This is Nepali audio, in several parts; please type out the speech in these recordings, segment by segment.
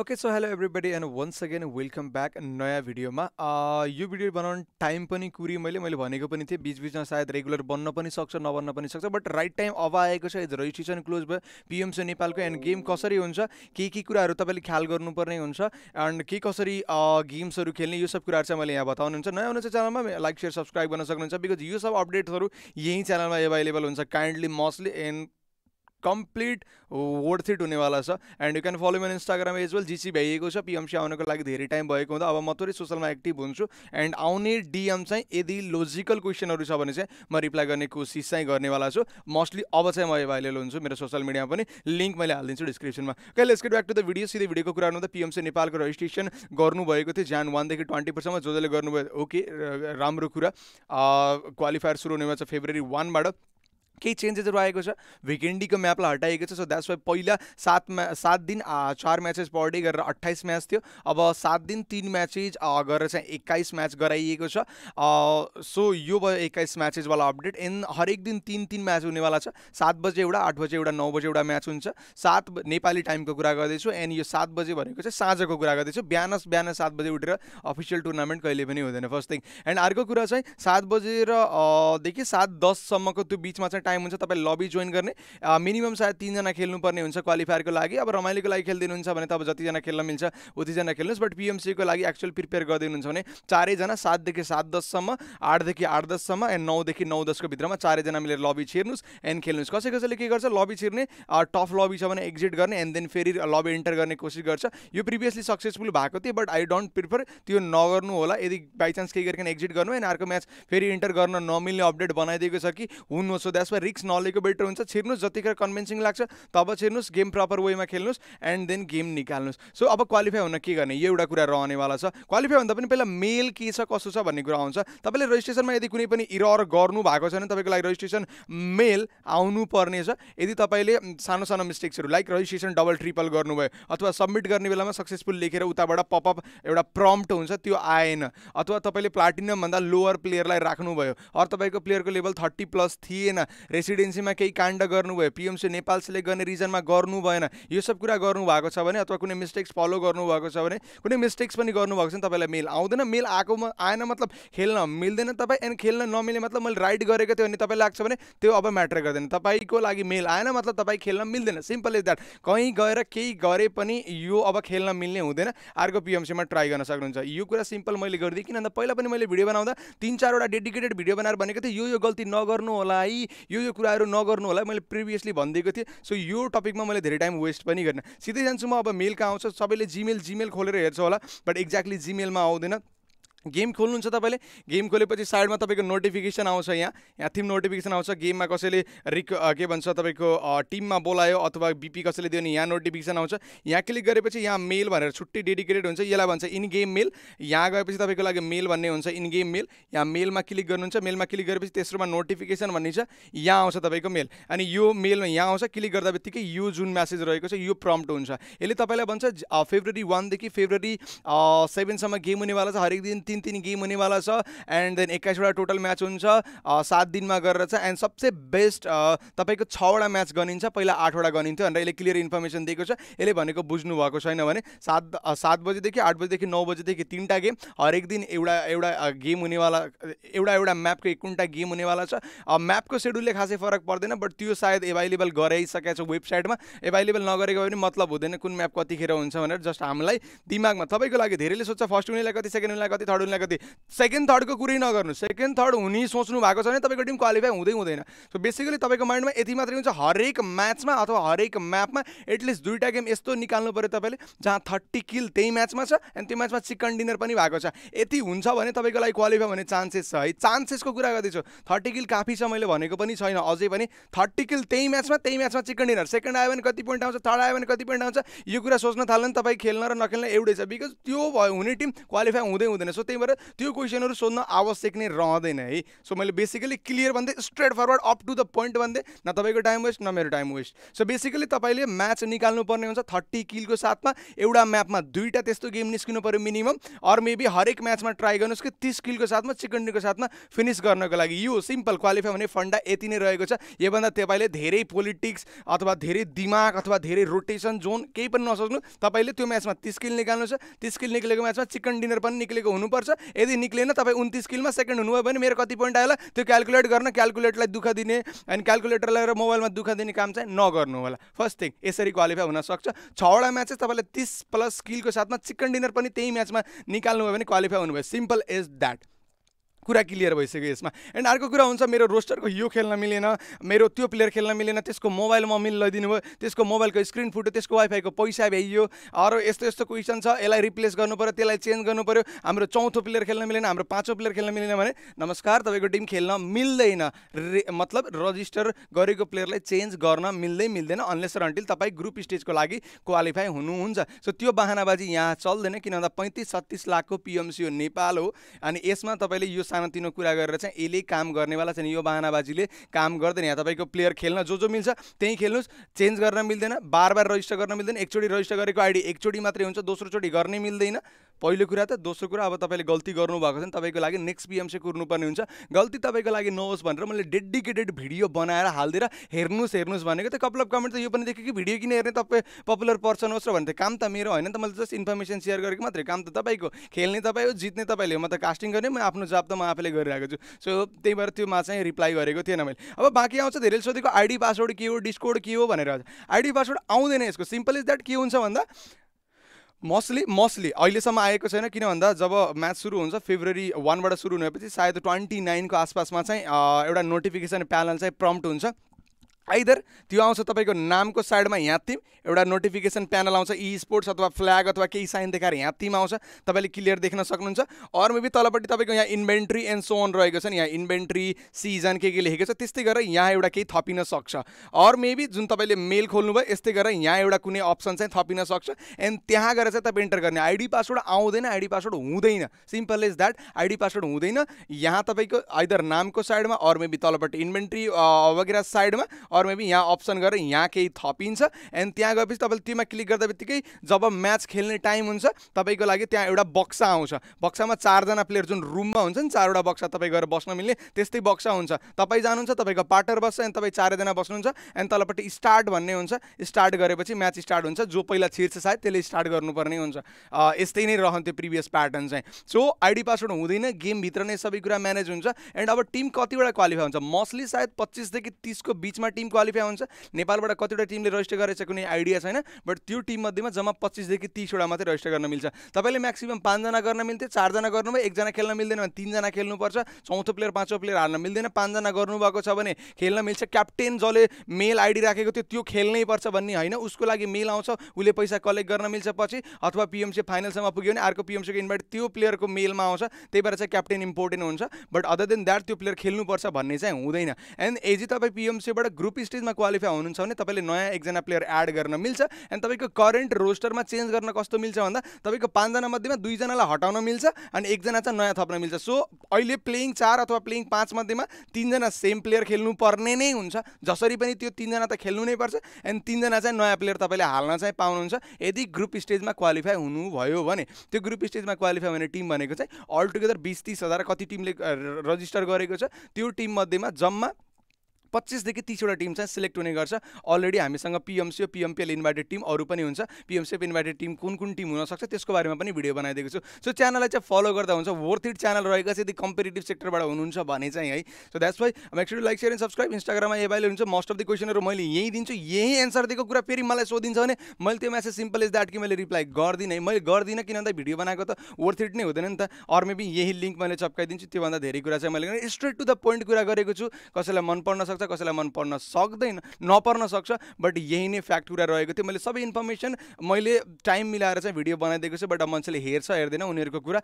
okay so hello everybody and once again welcome back नयाँ भिडियोमा यो भिडियो बनाउनु टाइम पनि कुरी मैले मैले भनेको पनि थिएँ बिचबिचमा सायद रेगुलर बन्न पनि सक्छ नबन्न पनि सक्छ बट राइट टाइम अब आएको छ इज रजिस्ट्रेसन क्लोज भयो पिएमसी नेपालको एन्ड गेम कसरी हुन्छ के के कुराहरू तपाईँले ख्याल गर्नुपर्ने हुन्छ एन्ड के कसरी गेम्सहरू खेल्ने यो सब कुराहरू चाहिँ मैले यहाँ बताउनुहुन्छ नयाँ हुनुहुन्छ च्यानलमा लाइक सेयर सब्सक्राइब गर्न सक्नुहुन्छ बिकज यो सब अपडेट्सहरू यहीँ च्यानलमा एभाइलेबल हुन्छ kindly mostly and complete worth it हुनेवाला छ एन्ड यु क्यान फलो मेरो इन्स्टाग्राम एज वेल जिसी भ्याइएको छ पिएमसी आउनको लागि धेरै टाइम भएको हुँदा अब म थोरै सोसलमा एक्टिभ हुन्छु एन्ड आउने डिएम चाहिँ यदि लोजिकल क्वेसनहरू छ भने चाहिँ म रिप्लाई गर्ने कोसिस चाहिँ गर्नेवाला छु मोस्टली अब चाहिँ म एभाइलेबल हुन्छु मेरो सोसल मिडियामा पनि लिङ्क मैले हालिदिन्छु डिस्क्रिप्सनमा कहिले let's get back to the video सिधै भिडियोको कुरा गर्नु त पिएमसी नेपालको रजिस्ट्रेसन गर्नुभएको थियो जान वानदेखि ट्वेन्टी पर्सेन्टमा जो जसले गर्नुभयो ओके राम्रो कुरा क्वालिफायर uh, सुरु हुनेमा छ फेब्रुअरी वानबाट केही चेन्जेसहरू आएको छ भेकेन्डीको म्यापलाई हटाइएको छ सो द्याट्स वाइ पहिला सात म्या सात दिन चार म्याचेस पर डे गरेर अट्ठाइस म्याच थियो अब सात दिन तिन म्याचेज गरेर चाहिँ एक्काइस म्याच गराइएको छ सो यो भयो एक्काइस म्याचेसवाला अपडेट एन्ड हरेक दिन तिन तिन म्याच हुनेवाला छ सात बजे एउटा आठ बजे एउटा नौ बजे एउटा म्याच हुन्छ सात नेपाली टाइमको कुरा गर्दैछु एन्ड यो सात बजे भनेको चाहिँ साँझको कुरा गर्दैछु बिहान बिहान सात बजे उठेर अफिसियल टुर्नामेन्ट कहिले पनि हुँदैन फर्स्ट थिङ एन्ड अर्को कुरा चाहिँ सात बजेरदेखि सात दससम्मको त्यो बिचमा चाहिँ टाइम हुन्छ तपाईँ लबी जोइन गर्ने मिनिमम सायद तिनजना खेल्नुपर्ने हुन्छ क्वालिफायरको लागि अब रमाइलोको लागि खेलिदिनुहुन्छ भने त अब जतिजना खेल्न मिल्छ उतिजना खेल्नुहोस् बट पिएमसीको लागि एक्चुअल प्रिपेयर गरिदिनुहुन्छ भने चारैजना सातदेखि सात दससम्म आठदेखि आठ दससम्म एन्ड नौदेखि नौ दसको भित्रमा चारैजना मिलेर लबी छिर्नुहोस् एन्ड खेल्नुहोस् कसै कसैले के गर्छ लबी छिर्ने टफ लबी छ भने एक्जिट गर्ने एन्ड देन फेरि लबी इन्टर गर्ने कोसिस गर्छ यो प्रिभियसली सक्सेसफुल भएको थियो बट आई डोन्ट प्रिफर त्यो नगर्नु होला यदि बाइचान्स केही गरिकन एक्जिट गर्नु एन्ड अर्को म्याच फेरि इन्टर गर्न नमिल्ने अपडेट बनाइदिएको छ कि हुनुहोस् सो द्याट्स त्यसमा रिक्स नलिएको बेटर हुन्छ छिर्नुहोस् जतिखेर कन्भिन्सिङ लाग्छ तब छिर्नुहोस् गेम प्रपर वेमा खेल्नुहोस् एन्ड देन गेम निकाल्नुहोस् सो अब क्वालिफाई हुन के गर्ने यो एउटा कुरा रहनेवाला छ क्वालिफाई भन्दा पनि पहिला मेल के छ कसो छ भन्ने कुरा आउँछ तपाईँले रेजिस्ट्रेसनमा यदि कुनै पनि इरर गर्नु भएको छ भने तपाईँको लागि रेजिस्ट्रेसन मेल पर्ने छ यदि तपाईँले सानो सानो मिस्टेक्सहरू लाइक रेजिस्ट्रेसन डबल ट्रिपल गर्नुभयो अथवा सब्मिट गर्ने बेलामा सक्सेसफुल लेखेर उताबाट पपअप एउटा प्रम्प्ट हुन्छ त्यो आएन अथवा तपाईँले प्लाटिनमभन्दा लोवर प्लेयरलाई राख्नुभयो अरू तपाईँको प्लेयरको लेभल थर्टी प्लस थिएन रेसिडेन्सीमा केही काण्ड गर्नुभयो पिएमसी नेपाल सेलेक्ट गर्ने रिजनमा गर्नु भएन यो सब कुरा गर्नुभएको छ भने अथवा कुनै मिस्टेक्स फलो गर्नुभएको छ भने कुनै मिस्टेक्स पनि गर्नुभएको छ भने तपाईँलाई मेल आउँदैन मेल आएकोमा आएन मतलब खेल्न मिल्दैन तपाईँ एन्ड खेल्न नमिले मतलब मैले राइड गरेको थिएँ भने तपाईँ लाग्छ भने त्यो अब म्याटर गर्दैन तपाईँको लागि मेल आएन मतलब तपाईँ खेल्न मिल्दैन सिम्पल इज द्याट कहीँ गएर केही गरे पनि यो अब खेल्न मिल्ने हुँदैन अर्को पिएमसीमा ट्राई गर्न सक्नुहुन्छ यो कुरा सिम्पल मैले गरिदिएँ किनभने पहिला पनि मैले भिडियो बनाउँदा तिन चारवटा डेडिकेटेड भिडियो बनाएर भनेको थिएँ यो यो गल्ती नगर्नु होला है यो यो कुराहरू नगर्नु होला मैले प्रिभियसली भनिदिएको थिएँ सो यो टपिकमा मैले धेरै टाइम वेस्ट पनि गरिनँ सिधै जान्छु म अब मेलका आउँछ सबैले जिमेल जिमेल खोलेर हेर्छ होला बट एक्ज्याक्टली जिमेलमा आउँदैन गेम खोल्नुहुन्छ तपाईँले गेम खोलेपछि साइडमा तपाईँको नोटिफिकेसन आउँछ यहाँ यहाँ थिम नोटिफिकेसन आउँछ गेममा कसैले रिक के भन्छ तपाईँको टिममा बोलायो अथवा बिपी कसैले दियो भने यहाँ नोटिफिकेसन आउँछ यहाँ क्लिक गरेपछि यहाँ मेल भनेर छुट्टी डेडिकेटेड हुन्छ यसलाई भन्छ इन गेम मेल यहाँ गएपछि तपाईँको लागि मेल भन्ने हुन्छ इन गेम मेल यहाँ मेलमा क्लिक गर्नुहुन्छ मेलमा क्लिक गरेपछि तेस्रोमा नोटिफिकेसन भन्ने छ यहाँ आउँछ तपाईँको मेल अनि यो मेलमा यहाँ आउँछ क्लिक गर्दा बित्तिकै यो जुन म्यासेज रहेको छ यो प्रम्प्ट हुन्छ यसले तपाईँलाई भन्छ फेब्रुअरी वानदेखि फेब्रुअरी सेभेनसम्म गेम हुनेवाला छ हरेक दिन तिन तिन गेम हुनेवाला छ एन्ड देन एक्काइसवटा टोटल म्याच हुन्छ सात दिनमा गरेर छ एन्ड सबसे बेस्ट तपाईँको छवटा म्याच गनिन्छ पहिला आठवटा गनिन्थ्यो भनेर यसले क्लियर इन्फर्मेसन दिएको छ यसले भनेको बुझ्नु भएको छैन भने सात सात बजीदेखि आठ बजीदेखि नौ बजीदेखि तिनवटा गेम हरेक दिन एउटा एउटा गेम हुनेवाला एउटा एउटा म्यापको एकुन्टा गेम हुनेवाला छ म्यापको सेड्युलले खासै फरक पर्दैन बट त्यो सायद एभाइलेबल गराइसकेको छ वेबसाइटमा एभाइलेबल नगरेको भए पनि मतलब हुँदैन कुन म्याप कतिखेर हुन्छ भनेर जस्ट हामीलाई दिमागमा तपाईँको लागि धेरैले सोध्छ फर्स्ट हुनेलाई कति सेकेन्ड हुनेलाई कति थर्ड थार्डलाई कति सेकेन्ड थर्डको कुरै नगर्नु सेकेन्ड थर्ड हुने सोच्नु भएको छ भने तपाईँको टिम क्वालिफाई हुँदै हुँदैन सो बेसिकली तपाईँको माइन्डमा यति मात्रै हुन्छ हरेक म्याचमा अथवा हरेक म्यापमा एटलिस्ट दुईवटा गेम यस्तो निकाल्नु पऱ्यो तपाईँले जहाँ थर्टी किल त्यही म्याचमा छ एन्ड त्यो म्याचमा चिकन डिनर पनि भएको छ यति हुन्छ भने तपाईँको लागि क्वालिफाई हुने चान्सेस छ है चान्सेसको कुरा गर्दैछु थर्टी किल काफी छ मैले भनेको पनि छैन अझै पनि थर्टी किल त्यही म्याचमा त्यही म्याचमा चिकन डिनर सेकेन्ड आयो भने कति पोइन्ट आउँछ थर्ड आयो भने कति पोइन्ट आउँछ यो कुरा सोच्न थाल्नु नि तपाईँ खेल्न र नखेल्न एउटै छ बिकज त्यो भयो हुने टिम क्वालिफाई हुँदै हुँदैन सो त्यही भएर त्यो क्वेसनहरू सोध्न आवश्यक नै रहँदैन है सो मैले बेसिकली क्लियर भन्दै straightforward up to the point भन्दै न तपाईँको टाइम वेस्ट न मेरो टाइम वेस्ट सो बेसिकली तपाईँले म्याच निकाल्नुपर्ने हुन्छ थर्टी किलको साथमा एउटा म्यापमा दुईवटा त्यस्तो गेम निस्किनु पऱ्यो मिनिमम अर मेबी हरेक म्याचमा ट्राई गर्नुहोस् कि तिस किलको साथमा चिकन्डीको साथमा फिनिस गर्नको लागि यो सिम्पल क्वालिफाई हुने फन्डा यति नै रहेको छ योभन्दा तपाईँले धेरै पोलिटिक्स अथवा धेरै दिमाग अथवा धेरै रोटेसन जोन केही पनि नसोच्नु तपाईँले त्यो म्याचमा तिस किल निकाल्नु छ तिस किल निक्लेको म्याचमा चिकन डिनर पनि निक्लेको हुनु हुनुपर्छ यदि निक्लेन तपाईँ उन्तिस किलमा सेकेन्ड हुनुभयो भने मेरो कति पोइन्ट आयो होला त्यो क्यालकुलेट गर्न क्यालकुलेटरलाई दुःख दिने अनि क्यालकुलेटर लगेर मोबाइलमा दुःख दिने काम चाहिँ नगर्नु होला फर्स्ट थिङ यसरी क्वालिफाई हुनसक्छ छवटा म्याचेस तपाईँले तिस प्लस स्किलको साथमा चिकन डिनर पनि त्यही म्याचमा निकाल्नुभयो भने क्वालिफाई हुनुभयो सिम्पल इज द्याट कुरा क्लियर भइसक्यो यसमा एन्ड अर्को कुरा हुन्छ मेरो रोस्टरको यो खेल्न मिलेन मेरो त्यो प्लेयर खेल्न मिलेन त्यसको मोबाइल म लैदिनु भयो त्यसको मोबाइलको स्क्रिन फुट्यो त्यसको वाइफाईको पैसा भ्याइयो अरू यस्तो यस्तो क्वेसन छ यसलाई रिप्लेस गर्नु पऱ्यो त्यसलाई चेन्ज गर्नु पऱ्यो हाम्रो चौथो प्लेयर खेल्न मिलेन हाम्रो पाँचौँ प्लेयर खेल्न मिलेन भने नमस्कार तपाईँको टिम खेल्न मिल्दैन मतलब रजिस्टर गरेको प्लेयरलाई चेन्ज गर्न मिल्दै मिल्दैन अनलेस अन्टिल तपाईँ ग्रुप स्टेजको लागि क्वालिफाई हुनुहुन्छ सो त्यो बाहनाबाजी यहाँ चल्दैन किन भन्दा पैँतिस छत्तिस लाखको पिएमसी हो नेपाल हो अनि यसमा तपाईँले यो सानोतिनो कुरा गरेर चाहिँ यसले काम गर्नेवाला छैन यो बाहनाबाजीले काम गर्दैन यहाँ तपाईँको प्लेयर खेल्न जो जो मिल्छ त्यहीँ खेल्नुहोस् चेन्ज गर्न मिल्दैन बार बार रजिस्टर गर्न मिल्दैन एकचोटि रजिस्टर गरेको आइडी एकचोटि मात्रै हुन्छ दोस्रोचोटि गर्नै मिल्दैन पहिलो कुरा त दोस्रो कुरा अब तपाईँले गल्ती गर्नुभएको छ भने तपाईँको लागि नेक्स्ट पिएमसी कुर्नुपर्ने हुन्छ गल्ती तपाईँको लागि नहोस् भनेर मैले डेडिकेटेड भिडियो बनाएर हालिदिएर हेर्नुहोस् हेर्नुहोस् भनेको त कपल अफ कमेन्ट त यो पनि देखेँ कि भिडियो किन हेर्ने तपाईँ पपुलर पर्सन होस् र भने काम त मेरो होइन त मैले जस्ट इन्फर्मेसन सेयर गरेको मात्रै काम त तपाईँको खेल्ने तपाईँ हो जित्ने तपाईँले म त कास्टिङ गर्ने म आफ्नो जब त म आफैले गरिरहेको छु सो त्यही भएर त्योमा चाहिँ रिप्लाई गरेको थिएन मैले अब बाँकी आउँछ धेरैले सोधेको आइडी पासवर्ड के हो डिस्कोड के हो भनेर आइडी पासवर्ड आउँदैन यसको सिम्पल इज द्याट के हुन्छ भन्दा मोस्टली मोस्टली अहिलेसम्म आएको छैन किन भन्दा जब म्याच सुरु हुन्छ फेब्रुअरी वानबाट सुरु हुनेपछि सायद ट्वेन्टी नाइनको आसपासमा चाहिँ एउटा नोटिफिकेसन प्यानल चाहिँ प्रम्प्ट हुन्छ आइदर त्यो आउँछ तपाईँको नामको साइडमा यहाँ तिम एउटा नोटिफिकेसन प्यानल आउँछ इ स्पोर्ट्स अथवा फ्ल्याग अथवा केही साइन देखाएर यहाँ तिम आउँछ तपाईँले क्लियर देख्न सक्नुहुन्छ अरू मेबी तलपट्टि तपाईँको यहाँ इन्भेन्ट्री एन्ड सोन रहेको छ नि यहाँ इन्भेन्ट्री सिजन के के लेखेको छ त्यस्तै गरेर यहाँ एउटा केही थपिन सक्छ अरू मेबी जुन तपाईँले मेल खोल्नुभयो यस्तै गरेर यहाँ एउटा कुनै अप्सन चाहिँ थपिन सक्छ एन्ड त्यहाँ गएर चाहिँ तपाईँ इन्टर गर्ने आइडी पासवर्ड आउँदैन आइडी पासवर्ड हुँदैन simple is that ID password हुँदैन यहाँ तपाईँको आइदर नामको साइडमा अरू मेबी तलपट्टि इन्भेन्ट्री वगेरा साइडमा अरू मेबी यहाँ अप्सन गरेर यहाँ केही थपिन्छ एन्ड त्यहाँ गएपछि तपाईँले त्योमा क्लिक गर्दा बित्तिकै जब म्याच खेल्ने टाइम हुन्छ तपाईँको लागि त्यहाँ एउटा बक्सा आउँछ बक्सामा चारजना प्लेयर जुन रुममा हुन्छ नि चारवटा बक्सा तपाईँ गएर बस्न मिल्ने त्यस्तै बक्सा हुन्छ तपाईँ जानुहुन्छ तपाईँको पार्टनर बस्छ एन्ड तपाईँ चारैजना बस्नुहुन्छ एन्ड तलपट्टि स्टार्ट भन्ने हुन्छ स्टार्ट गरेपछि म्याच स्टार्ट हुन्छ जो पहिला छिर्छ सायद त्यसले स्टार्ट गर्नुपर्ने हुन्छ यस्तै नै रहन्थ्यो प्रिभियस प्याटर्न चाहिँ सो आइडी पासवर्ड हुँदैन गेमभित्र नै सबै कुरा म्यानेज हुन्छ एन्ड अब टिम कतिवटा क्वालिफाई हुन्छ मोस्टली सायद पच्चिसदेखि तिसको बिचमा टिम टिम क्वालिफाई हुन्छ नेपालबाट कतिवटा टिमले रजिस्टर गरेछ कुनै आइडिया छैन बट त्यो टिममध्येमा जम्मा पच्चिसदेखि तिसवटा मात्रै रजिस्टर गर्न मिल्छ तपाईँले म्याक्सिमम् पाँचजना गर्न मिल्थ्यो चारजना गर्नुभयो एकजना खेल्न मिल्दैन भने तिनजना खेल्नुपर्छ चौथो प्लेयर पाँचौँ प्लेयर हाल्न मिल्दैन पाँचजना गर्नुभएको छ भने खेल्न मिल्छ क्याप्टेन जसले मेल आइडी राखेको थियो त्यो खेल्नै पर्छ भन्ने होइन उसको लागि मेल आउँछ उसले पैसा कलेक्ट गर्न मिल्छ पछि अथवा पिएमसी फाइनलसम्म पुग्यो भने अर्को पिएमसीको इन्भाइट त्यो प्लेयरको मेलमा आउँछ त्यही भएर चाहिँ क्याप्टेन इम्पोर्टेन्ट हुन्छ बट अदर देन द्याट त्यो प्लेयर खेल्नुपर्छ भन्ने चाहिँ हुँदैन एन्ड एजी तपाईँ पिएमसीबाट ग्रुप ग्रुप स्टेजमा क्वालिफाई हुनुहुन्छ भने तपाईँले नयाँ एकजना प्लेयर एड गर्न मिल्छ एन्ड तपाईँको करेन्ट रोस्टरमा चेन्ज गर्न कस्तो मिल्छ भन्दा तपाईँको पाँचजना मध्येमा दुईजनालाई हटाउन मिल्छ अनि एकजना चाहिँ नयाँ थप्न मिल्छ सो अहिले प्लेइङ चार अथवा प्लेइङ पाँच मध्येमा तिनजना सेम प्लेयर खेल्नुपर्ने नै हुन्छ जसरी पनि त्यो तिनजना त खेल्नु नै पर्छ एन्ड तिनजना चाहिँ नयाँ प्लेयर तपाईँले हाल्न चाहिँ पाउनुहुन्छ यदि ग्रुप स्टेजमा क्वालिफाई हुनुभयो भने त्यो ग्रुप स्टेजमा क्वालिफाई हुने टिम भनेको चाहिँ अलटुगेदर बिस तिस हजार कति टिमले रजिस्टर गरेको छ त्यो टिममध्येमा जम्मा पच्चिसदेखि तिसवटा टिम चाहिँ सिलेक्ट हुने गर्छ अलरेडी हामीसँग पिएमसिओ पिएमपिएल इन्भाइटेड टिम अरू पनि हुन्छ पिएमसिएफ इन्भाइटेड टिम कुन कुन टिम हुनसक्छ त्यसको बारेमा पनि भिडियो बनाइदिएको छु सो च्यानललाई चाहिँ फलो गर्दा हुन्छ वर्थ इट च्यानल रहेको छ यदि कम्पिटेटिभ सेक्टरबाट हुनुहुन्छ भने चाहिँ है so that's why actually like share and subscribe इन्स्टाग्राममा एभाइलेबल हुन्छ मोस्ट अफ द क्वेसनहरू मैले यहीँ दिन्छु यहीँ एन्सर दिएको कुरा फेरि मलाई सोधिन्छ भने मैले त्यो म्यासेज सिम्पल इज द्याट कि मैले रिप्लाई गर्दिनँ मैले गर्दिनँ किन भन्दा भिडियो बनाएको त वर्थ इट नै हुँदैन नि त अरू मेबी यही लिङ्क मैले चप्काइदिन्छु त्योभन्दा धेरै कुरा चाहिँ मैले स्ट्रेट टु द पोइन्ट कुरा गरेको छु कसैलाई मन पर्न सक्छ पर्छ कसैलाई मन पर्न सक्दैन नपर्न सक्छ बट यही नै फ्याक्ट कुरा रहेको थियो मैले सबै इन्फर्मेसन मैले टाइम मिलाएर चाहिँ भिडियो बनाइदिएको छु बट मान्छेले हेर्छ हेर्दैन उनीहरूको कुरा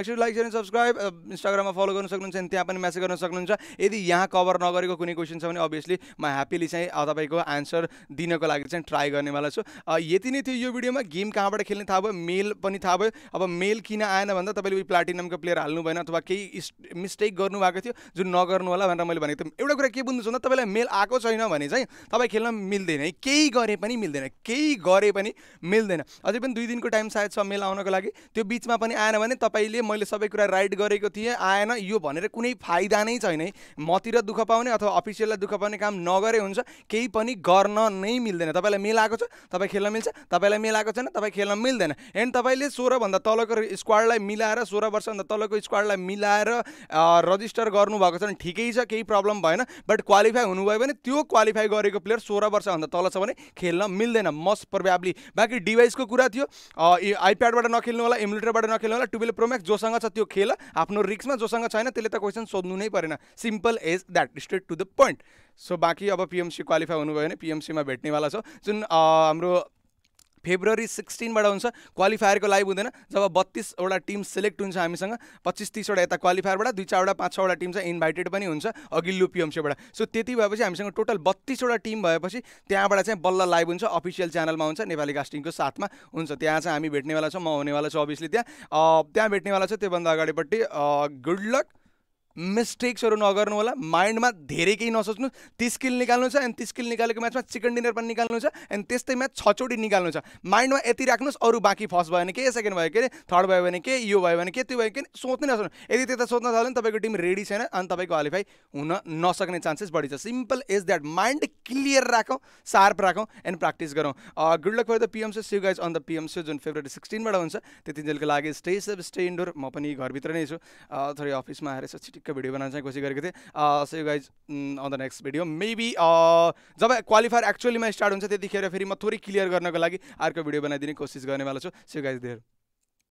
मेक्सिम लाइक एन्ड सब्सक्राइब इन्स्टाग्राममा फलो गर्नु सक्नुहुन्छ अनि त्यहाँ पनि म्यासेज गर्न सक्नुहुन्छ यदि यहाँ कभर नगरेको कुनै क्वेसन छ भने अभियसली म ह्याप्पिली चाहिँ तपाईँको आन्सर दिनको लागि चाहिँ ट्राई गर्नेवाला छु यति नै थियो यो भिडियोमा गेम कहाँबाट खेल्ने थाहा भयो मेल पनि थाहा भयो अब मेल किन आएन भन्दा तपाईँले उयो प्लाटिनमको प्लेयर हाल्नु भएन अथवा केही मिस्टेक गर्नुभएको थियो जुन नगर्नु होला भनेर मैले भनेको थिएँ एउटा कुरा के बुझ्नु सक्नुहुन्छ न तपाईँलाई मेल आएको छैन भने चाहिँ तपाईँ खेल्न मिल्दैन है केही गरे पनि मिल्दैन केही गरे पनि मिल्दैन अझै पनि दुई दिनको टाइम सायद छ मेल आउनको लागि त्यो बिचमा पनि आएन भने तपाईँले मैले सबै कुरा राइड गरेको थिएँ आएन यो भनेर कुनै फाइदा नै छैन है मतिर दुःख पाउने अथवा अफिसियललाई दुःख पाउने काम नगरे हुन्छ केही पनि गर्न नै मिल्दैन तपाईँलाई मेल आएको छ तपाईँ खेल्न मिल्छ तपाईँलाई मेल आएको छैन तपाईँ खेल्न मिल्दैन एन्ड तपाईँले सोह्रभन्दा तलको स्क्वाडलाई मिलाएर सोह्र वर्षभन्दा तलको स्क्वाडलाई मिलाएर रजिस्टर गर्नुभएको छ भने ठिकै छ केही प्रब्लम भएन बट क्वालिफाई हुनुभयो भने त्यो क्वालिफाई गरेको प्लेयर सोह्र वर्षभन्दा तल छ भने खेल्न मिल्दैन मस्ट प्रभावली बाँकी डिभाइसको कुरा थियो आइप्याडबाट नखेल्नु होला इमुलेटरबाट नखेल्नु होला टुवेल्भ प्रोम्याक्स जोसँग छ त्यो खेल आफ्नो रिक्समा जोसँग छैन त्यसले त क्वेसन सोध्नु नै परेन simple as that straight to the point so बाँकी अब पिएमसी क्वालिफाई हुनुभयो भने पिएमसीमा भेट्नेवाला छ जुन हाम्रो फेब्रुअरी सिक्सटिनबाट हुन्छ क्वालिफायरको लाइभ हुँदैन जब बत्तिसवटा टिम सेलेक्ट हुन्छ हामीसँग पच्चिस तिसवटा यता क्वालिफायरबाट दुई चारवटा पाँच छवटा टिम चाहिँ इन्भाइटेड पनि हुन्छ अघिल्लो पिएमसीबाट सो त्यति भएपछि हामीसँग टोटल बत्तिसवटा टिम भएपछि त्यहाँबाट चाहिँ बल्ल लाइभ हुन्छ अफिसियल च्यानलमा हुन्छ नेपाली कास्टिङको साथमा हुन्छ त्यहाँ चाहिँ हामी भेट्नेवाला छौँ म हुनेवाला छु अभियसली त्यहाँ त्यहाँ भेट्नेवाला छ त्योभन्दा अगाडिपट्टि गुड लक मिस्टेक्सहरू नगर्नु होला माइन्डमा धेरै केही नसोच्नु ती स्किल निकाल्नु छ एन्ड ती स्किल निकालेको म्याचमा चिकन डिनर पनि निकाल्नु छ एन्ड त्यस्तै म्याच छचोटि निकाल्नु छ माइन्डमा यति राख्नुहोस् अरू बाँकी फर्स्ट भयो भने के सेकेन्ड भयो के अरे थर्ड भयो भने के यो भयो भने के त्यो भयो के सोच्नै नसक्नु यदि त्यता सोच्न थाल्यो भने तपाईँको टिम रेडी छैन अनि तपाईँको क्वालिफाई हुन नसक्ने चान्सेस बढी छ simple is that mind clear राखौँ सार्प राखौँ एन्ड प्र्याक्टिस गरौँ good luck for the PM so see you guys on the PM so जुन फेब्रुअरी सिक्सटिनबाट हुन्छ त्यतिजेलको लागि स्टे सेफ स्टे इन्डोर म पनि घरभित्र नै छु थोरै अफिसमा आएर यसो छिटिक को भिडियो बनाउन चाहिँ कोसिस गरेको थिएँ so guys on the next video maybe जब क्वालिफायर एक्चुअलीमा स्टार्ट हुन्छ त्यतिखेर फेरि म थोरै क्लियर गर्नको लागि अर्को भिडियो बनाइदिने कोसिस गर्नेवाला छु सो गाइज देयर